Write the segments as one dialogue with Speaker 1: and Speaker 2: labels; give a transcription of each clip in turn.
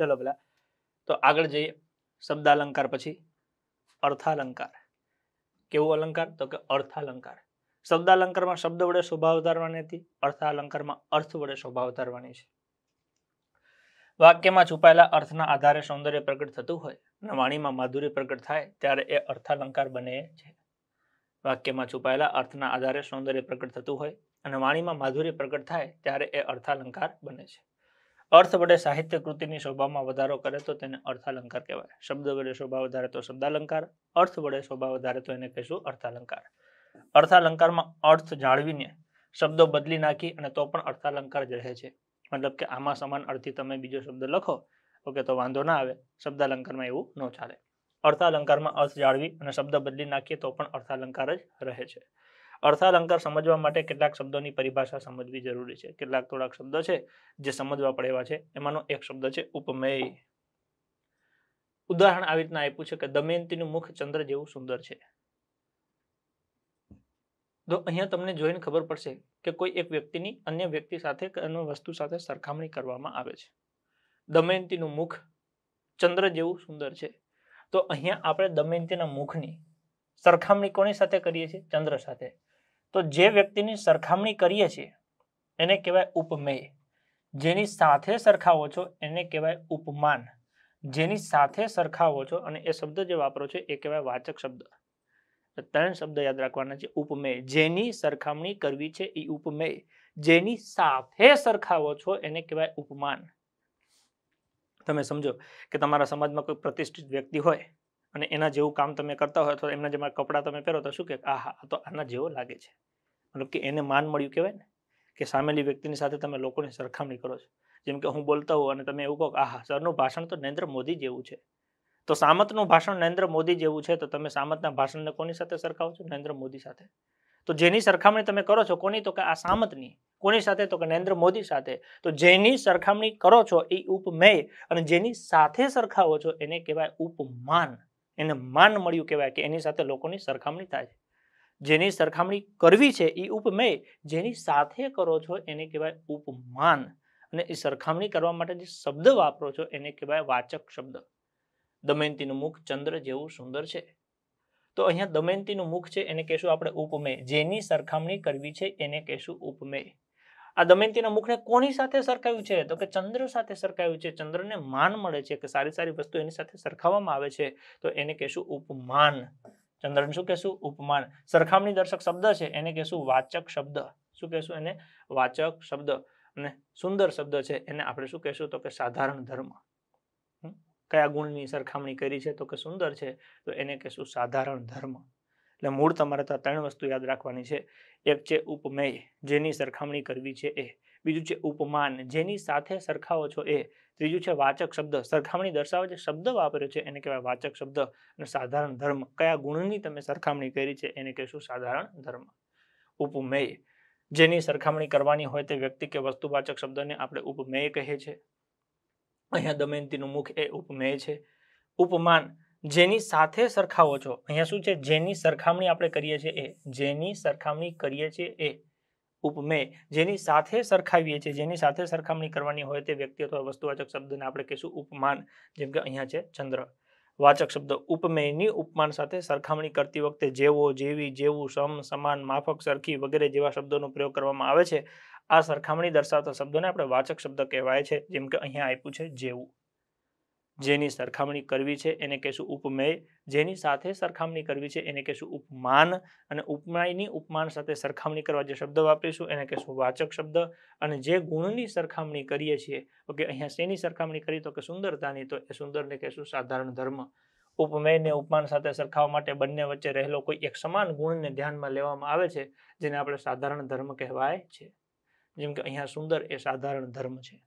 Speaker 1: ચલો પેલા તો આગળ જઈએ શબ્દાલંકાર પછી અર્થાલંકાર કેવો અલંકાર તો કે અર્થાલંકાર શબ્દાલંકારમાં શબ્દ વડે શોભા ઉતારવાની હતી અર્થાલંકારમાં અર્થ વડે શોભા ઉતારવાની છે વાક્યમાં છુપાયેલા અર્થના આધારે સૌંદર્ય પ્રગટ થતું હોય અને વાણીમાં માધુર્ય પ્રગટ થાય ત્યારે એ અર્થાલંકાર બને છે વાક્યમાં છુપાયેલા અર્થના આધારે સૌંદર્ય પ્રગટ થતું હોય અને વાણીમાં માધુર્ય પ્રગટ થાય ત્યારે એ અર્થાલંકાર બને છે અર્થ વડે સાહિત્ય કૃતિની શોભામાં વધારો કરે તો તેને અર્થાલંકાર કહેવાય શબ્દ વડે શોભા વધારે તો શબ્દાલંકાર અર્થ વડે શોભા વધારે તો એને કહીશું અર્થાલંકાર અર્થાલંકારમાં અર્થ જાળવીને શબ્દો બદલી નાખી અને તો પણ અર્થાલંકાર જ રહે છે મતલબ કે આમાં સમાન અર્થી તમે બીજો શબ્દ લખો ઓકે તો વાંધો ના આવે શબ્દાલંકારમાં એવું ન ચાલે અર્થાલંકારમાં અર્થ જાળવી અને શબ્દ બદલી નાખીએ તો પણ અર્થાલંકાર જ રહે છે અર્થાલંકાર સમજવા માટે કેટલાક શબ્દોની પરિભાષા સમજવી જરૂરી છે કેટલાક થોડાક શબ્દ છે જે સમજવા પડે એવા છે એમાંનો એક શબ્દ છે ઉપમેય ઉદાહરણ આવી રીતના આપ્યું છે કે દમયંતીનું મુખ ચંદ્ર જેવું સુંદર છે તો અહીંયા તમને જોઈને ખબર પડશે કે કોઈ એક વ્યક્તિની અન્ય વ્યક્તિ સાથે અન્ય વસ્તુ સાથે સરખામણી કરવામાં આવે છે દમયંતીનું મુખ ચંદ્ર જેવું સુંદર છે તો અહીંયા આપણે દમયંતીના મુખની સરખામણી કોની સાથે કરીએ છીએ ચંદ્ર સાથે તો જે વ્યક્તિની સરખામણી કરીએ છીએ એને કહેવાય ઉપમેય જેની સાથે સરખાવો છો એને કહેવાય ઉપમાન જેની સાથે સરખાવો છો અને એ શબ્દ જે વાપરો છો એ કહેવાય વાચક શબ્દ ત્રણ શબ્દ યાદ રાખવાના છે ઉપમેય જેની સરખામણી કરવી છે એ ઉપમેય જેની સાથે સરખાવો છો એને કહેવાય ઉપમાન તમે સમજો કે તમારા સમાજમાં કોઈ પ્રતિષ્ઠિત વ્યક્તિ હોય અને એના જેવું કામ તમે કરતા હોય અથવા એમના જેમાં કપડાં તમે પહેરો તો શું કે આહા તો આના જેવો લાગે છે મતલબ કે એને માન મળ્યું કહેવાય ને કે સામેલી વ્યક્તિની સાથે તમે લોકોની સરખામણી કરો છો જેમ કે હું બોલતા હોઉં અને તમે એવું કહો આહા સરનું ભાષણ તો નરેન્દ્ર મોદી જેવું છે તો સામતનું ભાષણ નરેન્દ્ર મોદી જેવું છે તો તમે સામતના ભાષણને કોની સાથે સરખાવો છો નરેન્દ્ર મોદી સાથે તો જેની સરખામણી તમે કરો છો કોની તો કે આ સામતની કોની સાથે તો કે નરેન્દ્ર મોદી સાથે તો જેની સરખામણી કરો છો એ ઉપમેય અને જેની સાથે સરખાવો છો એને કહેવાય ઉપમાન એને માન મળ્યું કહેવાય કે એની સાથે લોકોની સરખામણી થાય છે જેની સરખામણી કરવી છે એ ઉપમેય જેની સાથે કરો છો એને કહેવાય ઉપમાન અને એ સરખામણી કરવા માટે જે શબ્દ વાપરો છો એને કહેવાય વાચક શબ્દ દમયંતીનું મુખ ચંદ્ર જેવું સુંદર છે તો અહીંયા દમયંતીનું મુખ છે એને કહેશું આપણે ઉપમેય જેની સરખામણી કરવી છે એને કહેશું ઉપમેય આ દમયંતીના મુખને કોની સાથે સરખાયું છે તો કે ચંદ્ર સાથે સરખાયું છે ચંદ્રને માન મળે છે કે સારી સારી વસ્તુ એની સાથે સરખાવવામાં આવે છે તો એને કહેશું ઉપમાન ચંદ્રને શું કહેશું ઉપમાન સરખામણી દર્શક શબ્દ છે એને કહેશું વાચક શબ્દ શું કહેશું એને વાચક શબ્દ અને સુંદર શબ્દ છે એને આપણે શું કહેશું તો કે સાધારણ ધર્મ કયા ગુણની સરખામણી કરી છે તો કે સુંદર છે તો એને કહેશું સાધારણ ધર્મ એટલે મૂળ તમારે તો ત્રણ વસ્તુ યાદ રાખવાની છે એક છે ઉપમેય જેની સરખામણી કરવી છે એ બીજું છે ઉપમાન જેની સાથે સરખાવો છો એ ત્રીજું છે વાચક શબ્દ સરખામણી દર્શાવે છે શબ્દ વાપર્યો છે એને કહેવાય વાચક શબ્દ અને સાધારણ ધર્મ કયા ગુણની તમે સરખામણી કરી છે એને કહેશું સાધારણ ધર્મ ઉપમેય જેની સરખામણી કરવાની હોય તે વ્યક્તિ કે વસ્તુવાચક શબ્દને આપણે ઉપમેય કહે છે અહીંયા દમયંતીનું મુખ એ ઉપમેય છે ઉપમાન જેની સાથે સરખાવો છો અહીંયા શું છે જેની સરખામણી આપણે કરીએ છીએ એ જેની સરખામણી કરીએ છીએ એ ઉપમેય જેની સાથે સરખાવીએ છીએ જેની સાથે સરખામણી કરવાની હોય તે વ્યક્તિ અથવા વસ્તુવાચક શબ્દને આપણે કહીશું ઉપમાન જેમ કે અહીંયા છે ચંદ્ર વાચક શબ્દ ઉપમેયની ઉપમાન સાથે સરખામણી કરતી વખતે જેવો જેવી જેવું સમ સમાન માફક સરખી વગેરે જેવા શબ્દોનો પ્રયોગ કરવામાં આવે છે આ સરખામણી દર્શાવતા શબ્દોને આપણે વાચક શબ્દ કહેવાય છે જેમ કે અહીંયા આપ્યું છે જેવું જેની સરખામણી કરવી છે એને કહેશું ઉપમેય જેની સાથે સરખામણી કરવી છે એને કહેશું ઉપમાન અને ઉપમાયની ઉપમાન સાથે સરખામણી કરવા જે શબ્દ વાપરીશું એને કહેશું વાચક શબ્દ અને જે ગુણની સરખામણી કરીએ છીએ ઓકે અહીંયા શેની સરખામણી કરી તો કે સુંદરતાની તો એ સુંદરને કહેશું સાધારણ ધર્મ ઉપમેયને ઉપમાન સાથે સરખાવવા માટે બંને વચ્ચે રહેલો કોઈ એક સમાન ગુણને ધ્યાનમાં લેવામાં આવે છે જેને આપણે સાધારણ ધર્મ કહેવાય છે જેમ કે અહીંયા સુંદર એ સાધારણ ધર્મ છે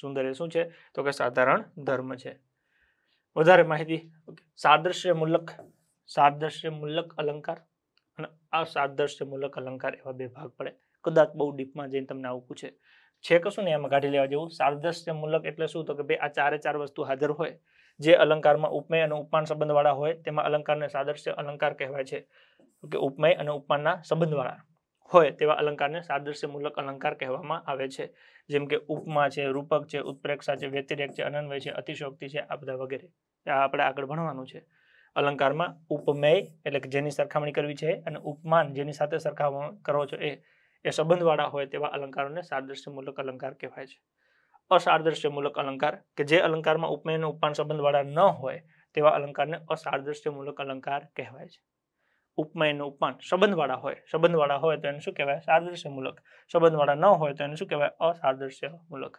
Speaker 1: સુંદર એ શું છે તો કે સાધારણ ધર્મ છે વધારે માહિતી ઓકે સાદ્રશ્ય મુલક સાદ્રશ્ય અલંકાર અને અસાદ્રશ્ય મુલક અલંકાર એવા બે ભાગ પડે કદાચ બહુ ડીપમાં જઈને તમને આવું પૂછે છે કશું ને એમાં કાઢી લેવા જેવું સાદ્રશ્ય મુલક એટલે શું તો કે ભાઈ આ ચારે ચાર વસ્તુ હાજર હોય જે અલંકારમાં ઉપમેય અને ઉપમાન સંબંધવાળા હોય તેમાં અલંકારને સાદ્રશ્ય અલંકાર કહેવાય છે કે ઉપમેય અને ઉપમાનના સંબંધવાળા હોય તેવા અલંકારને સાદ્રશ્ય મુલક અલંકાર કહેવામાં આવે છે જેમ કે ઉપમા છે રૂપક છે ઉત્પ્રેક્ષા છે વ્યતિરેક છે અનન્વય છે અતિશોક્તિ છે આ બધા વગેરે આ આપણે આગળ ભણવાનું છે અલંકારમાં ઉપમેય એટલે કે જેની સરખામણી કરવી છે અને ઉપમાન જેની સાથે સરખામણ કરો છો એ એ સંબંધવાળા હોય તેવા અલંકારોને સાદ્રશ્યમૂલક અલંકાર કહેવાય છે અસાદ્રશ્યમૂલક અલંકાર કે જે અલંકારમાં ઉપમેય અને ઉપમાન સંબંધવાળા ન હોય તેવા અલંકારને અસાદ્રશ્યમૂલક અલંકાર કહેવાય છે ઉપમેયન ઉપમાન સંબંધવાળા હોય સંબંધવાળા હોય તો એને શું કહેવાય સાદ્રશ્ય મૂલક સંબંધવાળા ન હોય તો એને શું કહેવાય અસાદ્રશ્ય મૂલક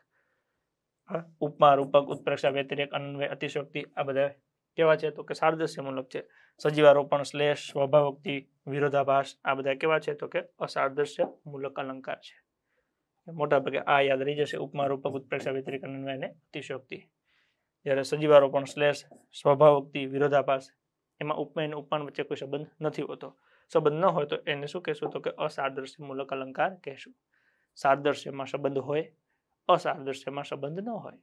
Speaker 1: ઉપમા રૂપક ઉત્પ્રેક્ષા વ્યતિરેક અન્વય અતિશોક્તિ આ બધા કેવા છે તો કે સાદ્રશ્ય મૂલક છે સજીવારોપણ શ્લેષ સ્વભાવક્તિ વિરોધાભાસ આ બધા કેવા છે તો કે અસાદ્રશ્ય મૂલક અલંકાર છે મોટા ભાગે આ યાદ રહી જશે ઉપમા રૂપક ઉત્પ્રેક્ષા વ્યતિરેક અનન્વય અને અતિશોક્તિ જ્યારે સજીવારોપણ શ્લેષ સ્વભાવોક્તિ વિરોધાભાસ એમાં ઉપમેય અને ઉપમાન વચ્ચે કોઈ સંબંધ નથી હોતો સંબંધ ન હોય તો એને શું કહેશું તો કે અસારદર્શ્ય મૂલક અલંકાર કહેશું સારદર્શ્યમાં સંબંધ હોય અસારદર્શ્યમાં સંબંધ ન હોય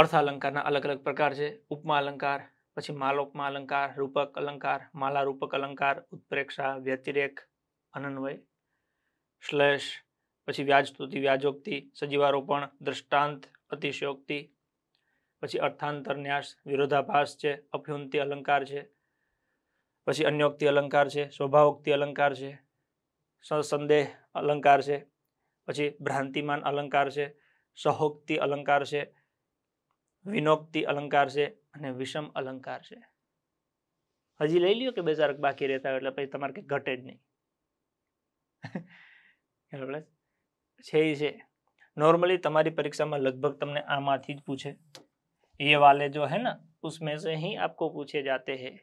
Speaker 1: અર્થાલંકારના અલગ અલગ પ્રકાર છે ઉપમા અલંકાર પછી માલોપમા અલંકાર રૂપક અલંકાર માલારૂપક અલંકાર ઉત્પ્રેક્ષા વ્યતિરેક અનન્વય શ્લેષ પછી વ્યાજસ્તુતિ વ્યાજોક્તિ સજીવારોપણ દ્રષ્ટાંત અતિશયોક્તિ પછી અર્થાંતરન્યાસ વિરોધાભાસ છે અભ્યુન્તિ અલંકાર છે પછી અન્યોક્તિ અલંકાર છે સ્વભાવોક્તિ અલંકાર છે સંદેહ અલંકાર છે પછી ભ્રાંતિમાન અલંકાર છે સહોક્તિ અલંકાર છે વિનોક્તિ અલંકાર છે અને વિષમ અલંકાર છે હજી લઈ લ્યો કે બે બાકી રહેતા હોય એટલે પછી તમારે કંઈ ઘટે જ નહીં છે એ છે નોર્મલી તમારી પરીક્ષામાં લગભગ તમને આમાંથી જ પૂછે ये वाले जो है ना उसमें से ही आपको पूछे जाते हैं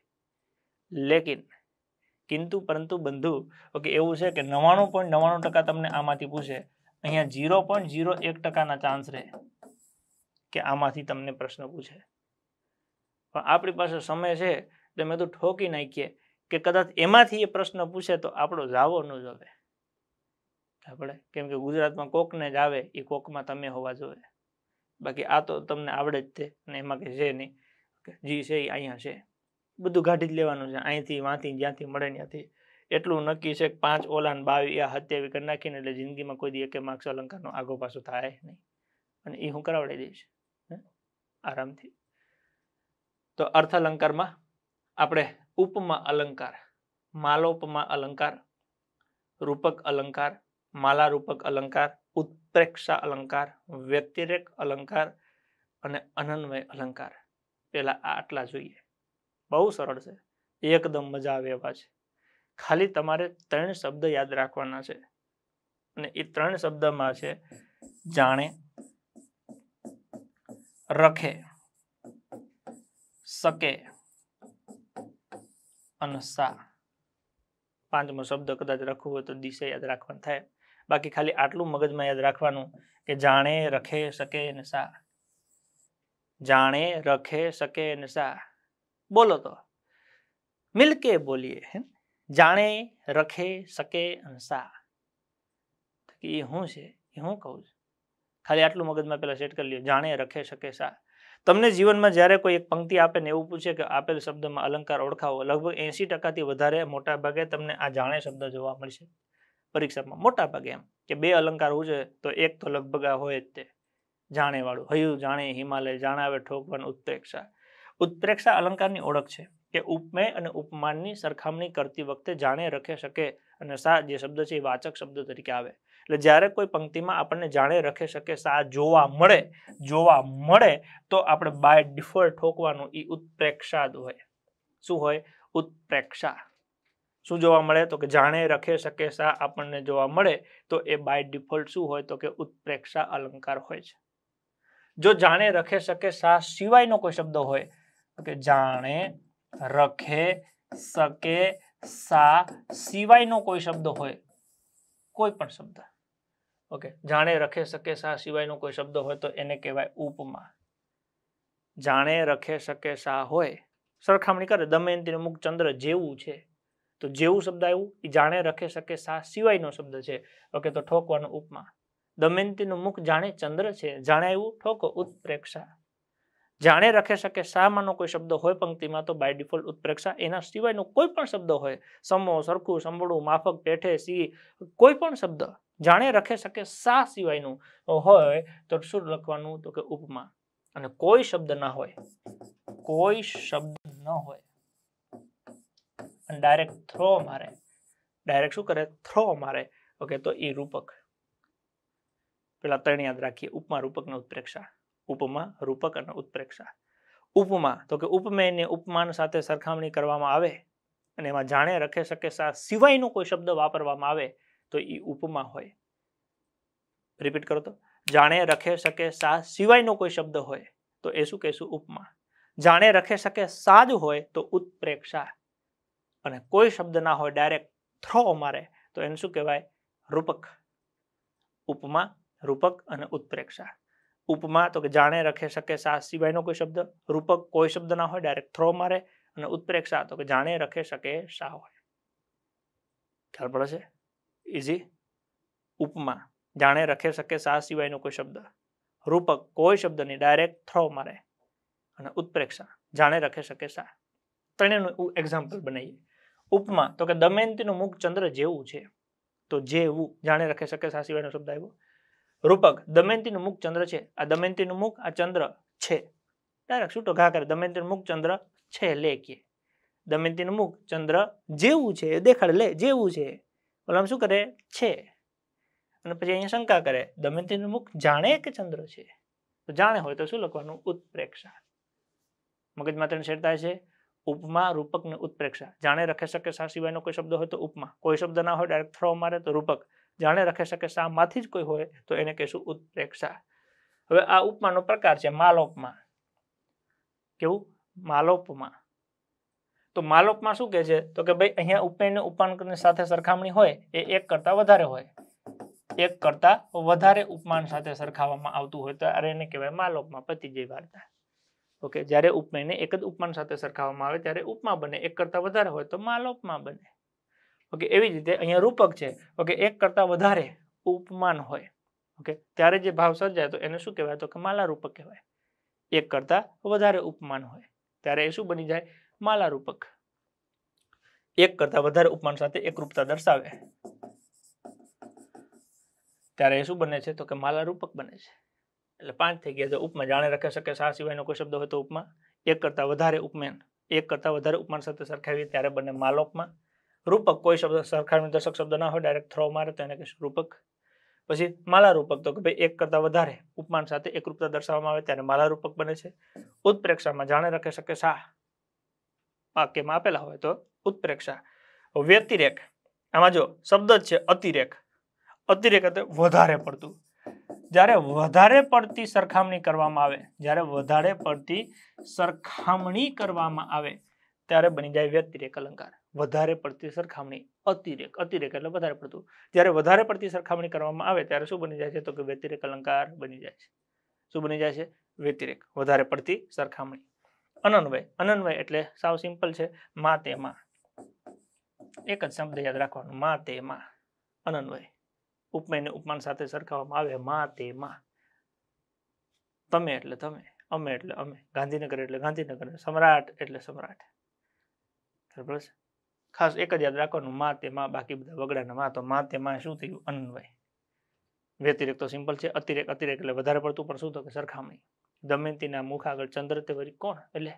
Speaker 1: લેકિન કિંતુ પરંતુ બંધુ ઓકે એવું છે કે નવ્વાણું પોઈન્ટ નવ્વાણું ટકા તમને આમાંથી પૂછે અહીંયા જીરો પોઈન્ટ જીરો એક ટકાના ચાન્સ રહે કે આમાંથી તમને પ્રશ્ન પૂછે પણ આપણી પાસે સમય છે એટલે મેં તો ઠોકી નાખીએ કે કદાચ એમાંથી એ પ્રશ્ન પૂછે તો આપણો જાવો ન જોવે આપણે કેમ કે ગુજરાતમાં કોકને જ આવે એ કોકમાં તમે હોવા જોઈએ બાકી આ તો તમને આવડે જ છે અને એમાં કંઈ છે નહીં જી છે એ અહીંયા છે બધું કાઢી જ લેવાનું છે અહીંથી વાંથી જ્યાંથી મળે ત્યાંથી એટલું નક્કી છે કે પાંચ ઓલાન બાવી આ હત્યા કરી નાખીને એટલે જિંદગીમાં કોઈ દી એકે માર્ક્સ અલંકારનો આગો પાછો થાય નહીં અને એ હું કરાવડી દઈશ આરામથી તો અર્થ અલંકારમાં આપણે ઉપમા અલંકાર માલોપમા અલંકાર રૂપક અલંકાર માલારૂપક અલંકાર ઉત્પ્રેક્ષા અલંકાર વ્યક્તિરેક અલંકાર અને અનન્વય અલંકાર પહેલાં આટલા જોઈએ બહુ સરળ છે એકદમ મજા આવે એવા છે ખાલી તમારે ત્રણ શબ્દ યાદ રાખવાના છે અને એ ત્રણ શબ્દમાં છે જાણે રખે શકે અને સા પાંચમો શબ્દ કદાચ રખવું હોય તો દિશા યાદ રાખવાનું થાય બાકી ખાલી આટલું મગજમાં યાદ રાખવાનું કે જાણે રખે શકે ને સા જાણે રખે શકે ને સા બોલો તો મિલકે બોલીએ જાણે રખે શકે અને સા એ શું છે એ હું કહું છું ખાલી આટલું મગજમાં પેલા સેટ કરી લ્યો જાણે રખે શકે સા તમને જીવનમાં જ્યારે કોઈ એક પંક્તિ આપે ને એવું પૂછે કે આપેલ શબ્દમાં અલંકાર ઓળખાવો લગભગ એંસી ટકાથી વધારે મોટા ભાગે તમને આ જાણે શબ્દ જોવા મળશે પરીક્ષામાં મોટા ભાગે એમ કે બે અલંકાર હોય છે તો એક તો લગભગ આ હોય જ તે જાણેવાળું હયું જાણે હિમાલય જાણાવે ઠોકવાનું ઉત્પ્રેક્ષા ઉત્પ્રેક્ષા અલંકારની ઓળખ છે કે ઉપમેય અને ઉપમાનની સરખામણી કરતી વખતે જાણે રખે શકે અને સા જે શબ્દ છે એ વાચક શબ્દ તરીકે આવે એટલે જ્યારે કોઈ પંક્તિમાં આપણને જાણે રખે શકે સા જોવા મળે જોવા મળે તો આપણે બાય ડિફોલ્ટ ઠોકવાનું એ ઉત્પ્રેક્ષા જ હોય શું હોય ઉત્પ્રેક્ષા શું જોવા મળે તો કે જાણે રખે શકે સા આપણને જોવા મળે તો એ બાય ડિફોલ્ટ શું હોય તો કે ઉત્પ્રેક્ષા અલંકાર હોય છે જો જાણે રખે શકે સા સિવાયનો કોઈ શબ્દ હોય તો કે જાણે રખે શકે સા સિવાયનો કોઈ શબ્દ હોય કોઈ પણ શબ્દ ઓકે જાણે રખે શકે સા સિવાયનો કોઈ શબ્દ હોય તો એને કહેવાય ઉપમા જાણે રખે શકે સા હોય સરખામણી કરે દમયંતીનું મુખ ચંદ્ર જેવું છે તો જેવું શબ્દ આવ્યું એ જાણે રખે શકે સા સિવાયનો શબ્દ છે ઓકે તો ઠોકવાનો ઉપમા દમયંતીનું મુખ જાણે ચંદ્ર છે જાણે આવ્યું ઠોકો ઉત્પ્રેક્ષા જાણે રખે શકે શામાંનો કોઈ શબ્દ હોય પંક્તિમાં તો બાય ડિફોલ્ટ ઉત્પ્રેક્ષા એના સિવાયનો કોઈ પણ શબ્દ હોય સમો સરખું સંભળું માફક પેઠે સી કોઈ પણ શબ્દ જાણે રખે શકે સા સિવાયનું હોય તો શું લખવાનું તો કે ઉપમા અને કોઈ શબ્દ ના હોય કોઈ શબ્દ ન હોય અને ડાયરેક્ટ થ્રો મારે ડાયરેક્ટ શું કરે થ્રો મારે ઓકે તો એ રૂપક પેલા ત્રણ યાદ રાખીએ ઉપમા રૂપક ને ઉત્પ્રેક્ષા ઉપમા રૂપક અને ઉત્પ્રેક્ષા ઉપમા તો કે ઉપમેયને ઉપમાન સાથે સરખામણી કરવામાં આવે અને એમાં જાણે રખે શકે સા સિવાયનો કોઈ શબ્દ વાપરવામાં આવે તો એ ઉપમા હોય રિપીટ કરો તો જાણે રખે શકે સા સિવાયનો કોઈ શબ્દ હોય તો એ શું કહેશું ઉપમા જાણે રખે શકે સાજ હોય તો ઉત્પ્રેક્ષા અને કોઈ શબ્દ ના હોય ડાયરેક્ટ થ્રો મારે તો એને શું કહેવાય રૂપક ઉપમા રૂપક અને ઉત્પ્રેક્ષા ઉપમા તો કે જાણે રખે શકે સાસ સિવાયનો કોઈ શબ્દ રૂપક કોઈ શબ્દ ના હોય ડાયરેક્ટ થ્રો મારે અને ઉત્પ્રેક્ષા તો કે જાણે રખે શકે શા હોય ખ્યાલ પડે છે ઇઝી ઉપમા જાણે રખે શકે સા સિવાયનો કોઈ શબ્દ રૂપક કોઈ શબ્દ નહીં ડાયરેક્ટ થ્રો મારે અને ઉત્પ્રેક્ષા જાણે રખે શકે સા ત્રણેયનું એક્ઝામ્પલ બનાવીએ ઉપમા તો કે દમયંતીનું મુખ ચંદ્ર જેવું છે તો જેવું જાણે રખે શકે સા સિવાયનો શબ્દ આવ્યો રૂપક દમયંતીનું મુખ ચંદ્ર છે આ દમયંતીનું મુખ આ ચંદ્ર છે ડાયરેક્ટ છૂટો ઘા કરે દમયંતીનું મુખ ચંદ્ર છે લે કે દમયંતીનું મુખ ચંદ્ર જેવું છે દેખાડે લે જેવું છે ઓલામ શું કરે છે અને પછી અહીંયા શંકા કરે દમયંતીનું મુખ જાણે કે ચંદ્ર છે તો જાણે હોય તો શું લખવાનું ઉત્પ્રેક્ષા મગજમાં ત્રણ શેરતા છે ઉપમા રૂપક ને ઉત્પ્રેક્ષા જાણે રખે શકે શા સિવાયનો કોઈ શબ્દ હોય તો ઉપમા કોઈ શબ્દ ના હોય ડાયરેક્ટ થ્રો મારે તો રૂપક જાણે રખે શકે શા માંથી જ કોઈ હોય તો એને કહેશું ઉત્પ્રેક્ષા હવે આ ઉપમાનો પ્રકાર છે માલોપમા કેવું માલોપમા તો માલોપમાં શું કહે છે તો કે ભાઈ અહીંયા ઉપમેય ઉપમાન સાથે સરખામણી હોય એ એક કરતા વધારે હોય એક કરતા વધારે ઉપમાન સાથે સરખાવવામાં આવતું હોય તો અરે એને કહેવાય માલોપમાં પતિ જય વાર્તા ઓકે જ્યારે ઉપમેયને એક જ ઉપમાન સાથે સરખાવવામાં આવે ત્યારે ઉપમા બને એક કરતાં વધારે હોય તો માલોપમા બને ઓકે એવી જ રીતે અહીંયા રૂપક છે ઓકે એક કરતાં વધારે ઉપમાન હોય ઓકે ત્યારે જે ભાવ સર્જાય તો એને શું કહેવાય તો કે માલારૂપક કહેવાય એક કરતાં વધારે ઉપમાન હોય ત્યારે એ શું બની જાય માલારૂપક એક કરતાં વધારે ઉપમાન સાથે એકરૂપતા દર્શાવે ત્યારે એ શું બને છે તો કે માલારૂપક બને છે એટલે પાંચ થઈ ગયા છે ઉપમાં જાણે રાખી શકે સા સિવાયનો કોઈ શબ્દ હોય તો ઉપમાં એક કરતાં વધારે ઉપમેન એક કરતાં વધારે ઉપમાન સાથે સરખાવીએ ત્યારે બંને માલોપમાં રૂપક કોઈ શબ્દ સરખાવીને દર્શક શબ્દ ના હોય ડાયરેક્ટ થ્રો મારે તો એને કહીશું રૂપક પછી માલારૂપક તો કે ભાઈ એક કરતાં વધારે ઉપમાન સાથે એકરૂપતા દર્શાવવામાં આવે ત્યારે માલારૂપક બને છે ઉત્પ્રેક્ષામાં જાણે રાખી શકે સા વાક્યમાં આપેલા હોય તો ઉત્પ્રેક્ષા વ્યતિરેક આમાં જો શબ્દ જ છે અતિરેક અતિરેક એટલે વધારે પડતું જ્યારે વધારે પડતી સરખામણી કરવામાં આવે જ્યારે વધારે પડતી સરખામણી કરવામાં આવે ત્યારે બની જાય વ્યતિરેક અલંકાર વધારે પડતી સરખામણી અતિરેક અતિરેક એટલે વધારે પડતું જ્યારે વધારે પડતી સરખામણી કરવામાં આવે ત્યારે શું બની જાય છે તો કે વ્યતિરેક અલંકાર બની જાય છે શું બની જાય છે વ્યતિરેક વધારે પડતી સરખામણી અનન્વય અનન્વય એટલે સાવ સિમ્પલ છે મા તેમાં એક જ શબ્દ યાદ રાખવાનું મા તેમાં મા અનન્વય ઉપમેયને ઉપમાન સાથે સરખાવવામાં આવે મા તે મા તમે એટલે તમે અમે એટલે અમે ગાંધીનગર એટલે ગાંધીનગર સમ્રાટ એટલે સમ્રાટ બરાબર છે ખાસ એક જ યાદ રાખવાનું મા તે મા બાકી બધા વગડાના મા તો મા તે મા શું થયું અન્વય વ્યતિરેક તો સિમ્પલ છે અતિરેક અતિરેક એટલે વધારે પડતું પણ શું તો કે સરખામણી દમયંતીના મુખ આગળ ચંદ્ર તે વરી કોણ એટલે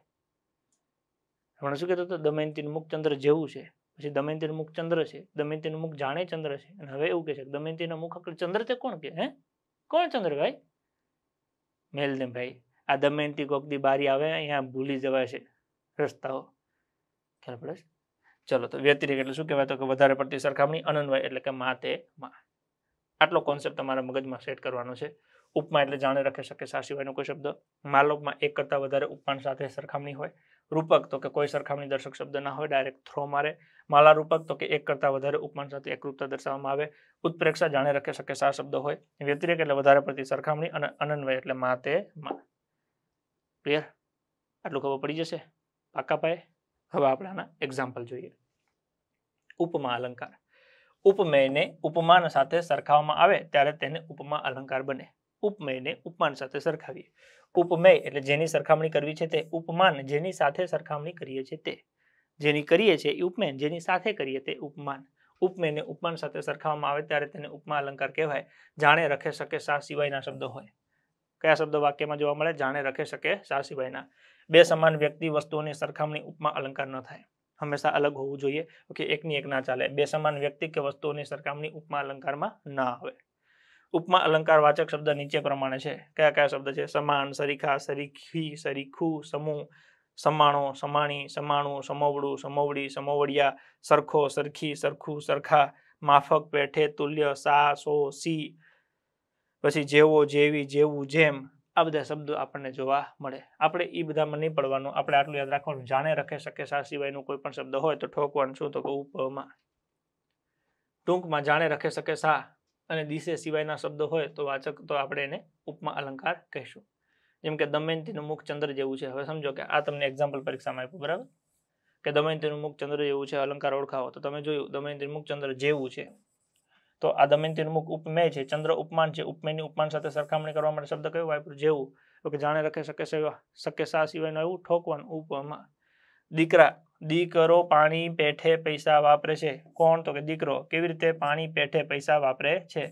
Speaker 1: હમણાં શું કહેતો હતો દમયંતીનું મુખ ચંદ્ર જેવું છે પછી દમયંતીનું મુખ ચંદ્ર છે દમયંતીનું મુખ જાણે ચંદ્ર છે અને હવે એવું કે છે દમયંતીના મુખ આખું ચંદ્ર તે કોણ કે હે કોણ ચંદ્ર ભાઈ મેલને ભાઈ આ દમયંતી કોકદી બારી આવે અહીંયા ભૂલી જવાય છે રસ્તાઓ ખ્યાલ પડે ચલો તો વ્યતિરેક એટલે શું કહેવાય તો કે વધારે પડતી સરખામણી અનન્વય એટલે કે માતે મા આટલો કોન્સેપ્ટ તમારા મગજમાં સેટ કરવાનો છે ઉપમા એટલે જાણે રાખી શકે સા કોઈ શબ્દ માલોપમાં એક કરતાં વધારે ઉપમાન સાથે સરખામણી હોય રૂપક તો કે કોઈ સરખામણી દર્શક શબ્દ ના હોય ડાયરેક્ટ થ્રો મારે માલા રૂપક તો કે એક કરતા વધારે ઉપમાન સાથે એકરૂપતા દર્શાવવામાં આવે ઉત્પ્રેક્ષા જાણે રખે શકે સા શબ્દ હોય વ્યતિરેક એટલે વધારે પડતી સરખામણી અને અનન્વય એટલે માતે મા ક્લિયર આટલું ખબર પડી જશે પાકા પાયે હવે આપણે આના એક્ઝામ્પલ જોઈએ ઉપમા અલંકાર ઉપમેયને ઉપમાન સાથે સરખાવવામાં આવે ત્યારે તેને ઉપમા અલંકાર બને ઉપમેયને ઉપમાન સાથે સરખાવીએ ઉપમેય એટલે જેની સરખામણી કરવી છે તે ઉપમાન જેની સાથે સરખામણી કરીએ છીએ તે જેની કરીએ છીએ એ ઉપમેન જેની સાથે કરીએ તે ઉપમાન ઉપમેયને ઉપમાન સાથે સરખાવવામાં આવે ત્યારે તેને ઉપમા અલંકાર કહેવાય જાણે રખે શકે સા સિવાયના શબ્દો હોય કયા શબ્દો વાક્યમાં જોવા મળે જાણે રખે શકે સા સિવાયના બે સમાન વ્યક્તિ વસ્તુઓની સરખામણી ઉપમા અલંકાર ન થાય હંમેશા અલગ હોવું જોઈએ કે એકની એક ના ચાલે બે સમાન વ્યક્તિ કે વસ્તુઓની સરખામણી ઉપમા અલંકારમાં ન આવે ઉપમા અલંકાર વાચક શબ્દ નીચે પ્રમાણે છે કયા કયા શબ્દ છે સમાન સરીખા સરીખી સરીખું સમૂહ સમાણો સમાણી સમાણું સમોવડું સમોવડી સમોવડિયા સરખો સરખી સરખું સરખા માફક પેઠે તુલ્ય સા સો સી પછી જેવો જેવી જેવું જેમ આ બધા શબ્દો આપણને જોવા મળે આપણે એ બધામાં નહીં પડવાનું આપણે આટલું યાદ રાખવાનું જાણે રખે શકે સા સિવાયનું કોઈ પણ શબ્દ હોય તો ઠોકવાનું શું તો ઉપમાં ટૂંકમાં જાણે રખે શકે સા અને દિશે સિવાયના શબ્દો હોય તો વાચક તો આપણે એને ઉપમા અલંકાર કહીશું જેમ કે દમયંતીનું મુખ ચંદ્ર જેવું છે હવે સમજો કે આ તમને એક્ઝામ્પલ પરીક્ષામાં આપ્યું બરાબર કે દમયંતીનું મુખ ચંદ્ર જેવું છે અલંકાર ઓળખાવો તો તમે જોયું દમયંતીનું મુખ ચંદ્ર જેવું છે તો આ દમયંતીનું મુખ ઉપમેય છે ચંદ્ર ઉપમાન છે ઉપમેયની ઉપમાન સાથે સરખામણી કરવા માટે શબ્દ કયો વાપર્યું જેવું તો કે જાણે રખે શકે શક્ય સા સિવાયનો એવું ઠોકવાનું ઉપમા દીકરા દીકરો પાણી પેઠે પૈસા વાપરે છે કોણ તો કે દીકરો કેવી રીતે પાણી પેઠે પૈસા વાપરે છે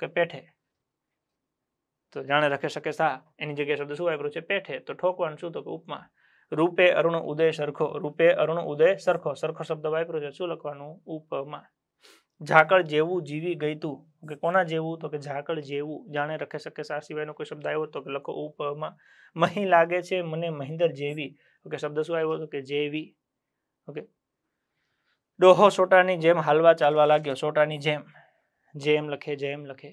Speaker 1: કે પેઠે તો જાણે રખે શકે સા એની જગ્યાએ શબ્દ શું વાપર્યું છે પેઠે તો ઠોકવાનું શું તો કે ઉપમા રૂપે અરુણ ઉદય સરખો રૂપે અરુણ ઉદય સરખો સરખો શબ્દ વાપર્યો છે શું લખવાનું ઉપમા ઝાકળ જેવું જીવી ગઈ તું કે કોના જેવું તો કે ઝાકળ જેવું જાણે રખે શકે સા સિવાયનો કોઈ શબ્દ આવ્યો તો કે લખો ઉપમાં મહી લાગે છે મને મહિન્દર જેવી તો કે શબ્દ શું આવ્યો તો કે જેવી ઓકે ડોહો સોટાની જેમ હાલવા ચાલવા લાગ્યો સોટાની જેમ જેમ લખે જેમ લખે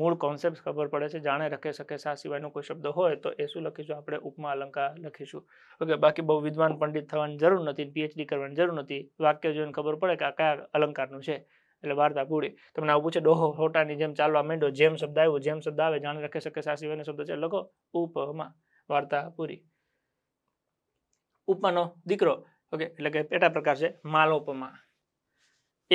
Speaker 1: મૂળ કોન્સેપ્ટ ખબર પડે છે જાણે રખે શકે સા સિવાયનો કોઈ શબ્દ હોય તો એ શું લખીશું આપણે ઉપમા અલંકાર લખીશું ઓકે બાકી બહુ વિદ્વાન પંડિત થવાની જરૂર નથી પીએચડી કરવાની જરૂર નથી વાક્ય જોઈને ખબર પડે કે આ કયા અલંકારનું છે એટલે વાર્તા પૂરી તમને આવું પૂછે ડોહો હોટાની જેમ ચાલવા માંડ્યો જેમ શબ્દ આવ્યો જેમ શબ્દ આવે જાણે રખે શકે સા સિવાયનો શબ્દ છે લખો ઉપમા વાર્તા પૂરી ઉપમાનો દીકરો ઓકે એટલે કે પેટા પ્રકાર છે માલોપમા